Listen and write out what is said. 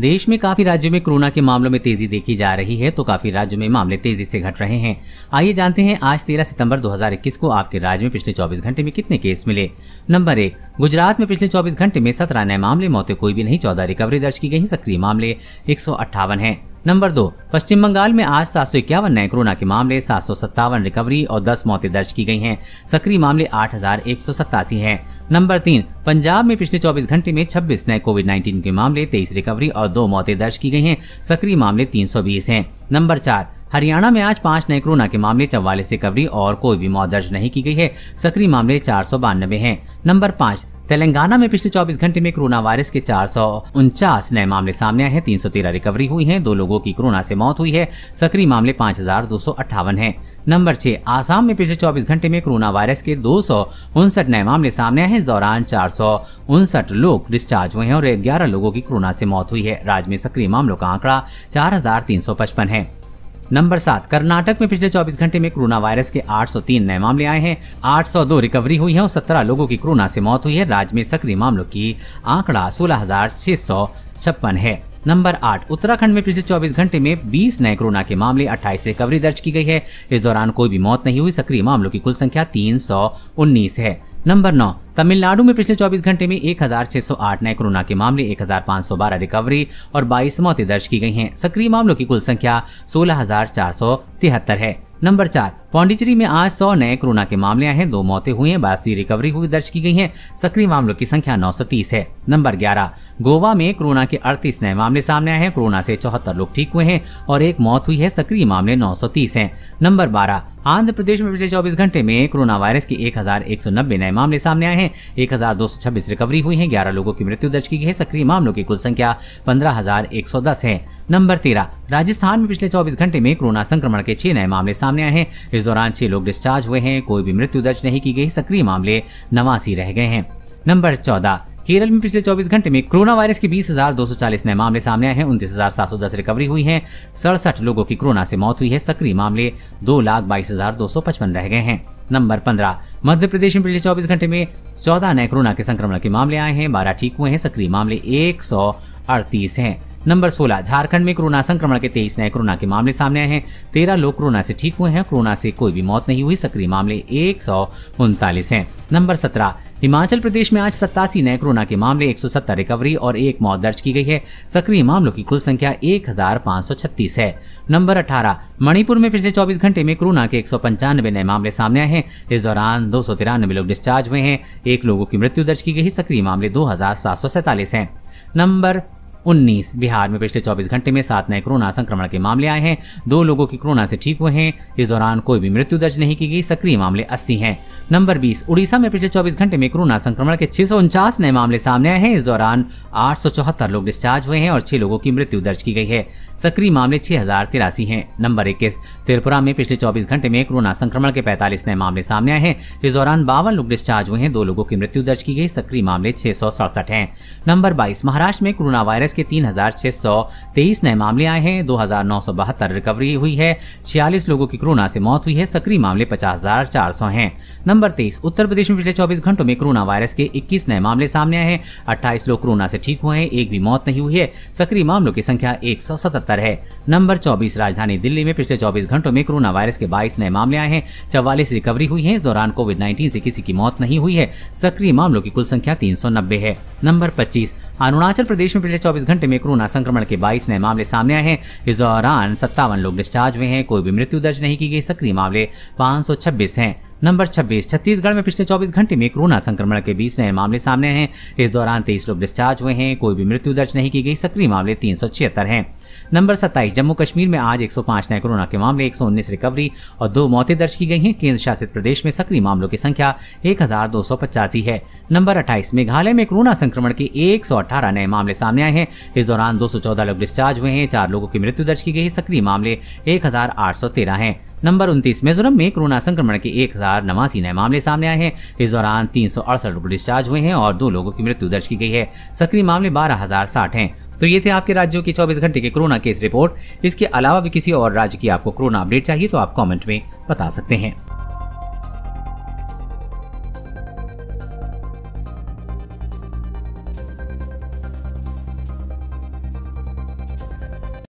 देश में काफी राज्यों में कोरोना के मामलों में तेजी देखी जा रही है तो काफी राज्यों में मामले तेजी से घट रहे हैं आइए जानते हैं आज 13 सितंबर 2021 को आपके राज्य में पिछले 24 घंटे में कितने केस मिले नंबर एक गुजरात में पिछले 24 घंटे में सत्रह नए मामले मौतें कोई भी नहीं चौदह रिकवरी दर्ज की गई सक्रिय मामले एक है नंबर दो पश्चिम बंगाल में आज सात सौ इक्यावन नए कोरोना के मामले सात सौ सत्तावन रिकवरी और दस मौतें दर्ज की गई हैं सक्रिय मामले आठ हजार एक सौ सतासी है नंबर तीन पंजाब में पिछले चौबीस घंटे में छब्बीस नए कोविड नाइन्टीन के मामले तेईस रिकवरी और दो मौतें दर्ज की गई हैं सक्रिय मामले तीन सौ बीस है नंबर चार हरियाणा में आज पांच नए कोरोना के मामले चौवालीस रिकवरी और कोई भी मौत दर्ज नहीं की गई है सक्रिय मामले चार सौ बानबे है नंबर पाँच तेलंगाना में पिछले 24 घंटे में कोरोना वायरस के चार नए मामले सामने आए हैं 313 रिकवरी हुई हैं दो लोगों की कोरोना से मौत हुई है सक्रिय मामले पाँच हजार है नंबर छह आसाम में पिछले 24 घंटे में कोरोना वायरस के दो नए मामले सामने आए हैं इस दौरान चार लोग डिस्चार्ज हुए हैं और ग्यारह लोगों की कोरोना से मौत हुई है राज्य में सक्रिय मामलों का आंकड़ा चार है नंबर सात कर्नाटक में पिछले 24 घंटे में कोरोना वायरस के 803 नए मामले आए हैं 802 रिकवरी हुई है और 17 लोगों की कोरोना से मौत हुई है राज्य में सक्रिय मामलों की आंकड़ा सोलह है नंबर आठ उत्तराखंड में पिछले चौबीस घंटे में बीस नए कोरोना के मामले से रिकवरी दर्ज की गई है इस दौरान कोई भी मौत नहीं हुई सक्रिय मामलों की कुल संख्या तीन है नंबर नौ तमिलनाडु में पिछले 24 घंटे में 1,608 नए कोरोना के मामले 1,512 रिकवरी और 22 मौतें दर्ज की गई हैं। सक्रिय मामलों की कुल संख्या सोलह है नंबर चार पौंडीचेरी में आज सौ नए कोरोना के मामले आए हैं दो मौतें हुई हैं बासी रिकवरी हुई दर्ज की गई है सक्रिय मामलों की संख्या नौ है नंबर ग्यारह गोवा में कोरोना के अड़तीस नए मामले सामने आए हैं कोरोना से चौहत्तर लोग ठीक हुए हैं और एक मौत हुई है सक्रिय मामले नौ है नंबर बारह आंध्र प्रदेश में पिछले 24 घंटे में कोरोना वायरस के 1190 नए मामले सामने आए हैं 1226 रिकवरी हुई है 11 लोगों की मृत्यु दर्ज की गई है सक्रिय मामलों की कुल संख्या 15110 है नंबर तेरह राजस्थान में पिछले 24 घंटे में कोरोना संक्रमण के छह नए मामले सामने आए हैं इस दौरान छह लोग डिस्चार्ज हुए हैं कोई भी मृत्यु दर्ज नहीं की गई सक्रिय मामले नवासी रह गए हैं नंबर चौदह केरल में पिछले 24 घंटे में कोरोना वायरस के 20,240 नए मामले सामने आए हैं उनतीस रिकवरी हुई है सड़सठ लोगों की कोरोना से मौत हुई है सक्रिय मामले दो लाख बाईस हजार दो सौ पचपन रह गए हैं नंबर पंद्रह मध्य प्रदेश में पिछले 24 घंटे में 14 नए कोरोना के संक्रमण के मामले आए हैं बारह ठीक हुए हैं सक्रिय मामले एक सौ अड़तीस है नंबर सोलह झारखंड में कोरोना संक्रमण के तेईस नए कोरोना के मामले सामने आए हैं तेरह लोग कोरोना से ठीक हुए हैं कोरोना से कोई भी मौत नहीं हुई सक्रिय मामले एक है नंबर सत्रह हिमाचल प्रदेश में आज सत्तासी नए कोरोना के मामले 170 रिकवरी और एक मौत दर्ज की गई है सक्रिय मामलों की कुल संख्या 1536 है नंबर 18 मणिपुर में पिछले 24 घंटे में कोरोना के एक नए मामले सामने आए हैं इस दौरान दो लोग डिस्चार्ज हुए हैं एक लोगों की मृत्यु दर्ज की गई सक्रिय मामले दो है नंबर उन्नीस बिहार में पिछले चौबीस घंटे में सात नए कोरोना संक्रमण के मामले आए हैं दो लोगों की कोरोना से ठीक हुए हैं इस दौरान कोई भी मृत्यु दर्ज नहीं की गई सक्रिय मामले अस्सी है नंबर बीस उड़ीसा में पिछले चौबीस घंटे में कोरोना संक्रमण के छह नए मामले सामने आए हैं इस दौरान आठ लोग डिस्चार्ज हुए हैं और छह लोगों की मृत्यु दर्ज की गई है सक्रिय मामले छह हजार तिरासी है नंबर इक्कीस त्रिपुरा में पिछले चौबीस घंटे में कोरोना संक्रमण के पैंतालीस नए मामले सामने आए हैं इस दौरान बावन लोग डिस्चार्ज हुए हैं दो लोगों की मृत्यु दर्ज की गई सक्रिय मामले छह सौ सड़सठ है नंबर बाईस महाराष्ट्र में कोरोना वायरस के तीन नए मामले आए हैं दो रिकवरी हुई है छियालीस लोगों की कोरोना से मौत हुई है सक्रिय मामले पचास हैं नंबर तेईस उत्तर प्रदेश में पिछले चौबीस घंटों में कोरोना वायरस के इक्कीस नए मामले सामने आए हैं अट्ठाईस लोग कोरोना से ठीक हुए हैं एक भी मौत नहीं हुई है सक्रिय मामलों की संख्या एक है नंबर चौबीस राजधानी दिल्ली में पिछले चौबीस घंटों में कोरोना वायरस के बाईस नए मामले आए हैं चौवालीस रिकवरी हुई है इस दौरान कोविड नाइन्टीन ऐसी किसी की मौत नहीं हुई है सक्रिय मामलों की कुल संख्या तीन है नंबर पच्चीस अरुणाचल प्रदेश में पिछले चौबीस घंटे में कोरोना संक्रमण के बाईस नए मामले सामने आए हैं इस दौरान सत्तावन लोग डिस्चार्ज हुए हैं कोई भी मृत्यु दर्ज नहीं की गई सक्रिय मामले पाँच हैं नंबर 26 छत्तीसगढ़ में पिछले 24 घंटे में कोरोना संक्रमण के बीस नए मामले सामने हैं इस दौरान तेईस लोग डिस्चार्ज हुए हैं कोई भी मृत्यु दर्ज नहीं की गई सक्रिय मामले तीन हैं नंबर 27 जम्मू कश्मीर में आज 105 नए कोरोना के मामले 119 रिकवरी और दो मौतें दर्ज की गई हैं केंद्र शासित प्रदेश में सक्रिय मामलों की संख्या एक है नंबर 28 मेघालय में कोरोना संक्रमण के एक नए मामले सामने आए हैं इस दौरान 214 लोग डिस्चार्ज हुए हैं चार लोगों की मृत्यु दर्ज की गई है सक्रिय मामले एक हजार नंबर उनतीस मिजोरम में कोरोना संक्रमण के एक हजार नवासी नए मामले सामने आए हैं इस दौरान तीन सौ अड़सठ लोग डिस्चार्ज हुए हैं और दो लोगों की मृत्यु दर्ज की गई है सक्रिय मामले बारह हजार साठ है तो ये थे आपके राज्यों के 24 घंटे के कोरोना केस रिपोर्ट इसके अलावा भी किसी और राज्य की आपको कोरोना अपडेट चाहिए तो आप कमेंट में बता सकते हैं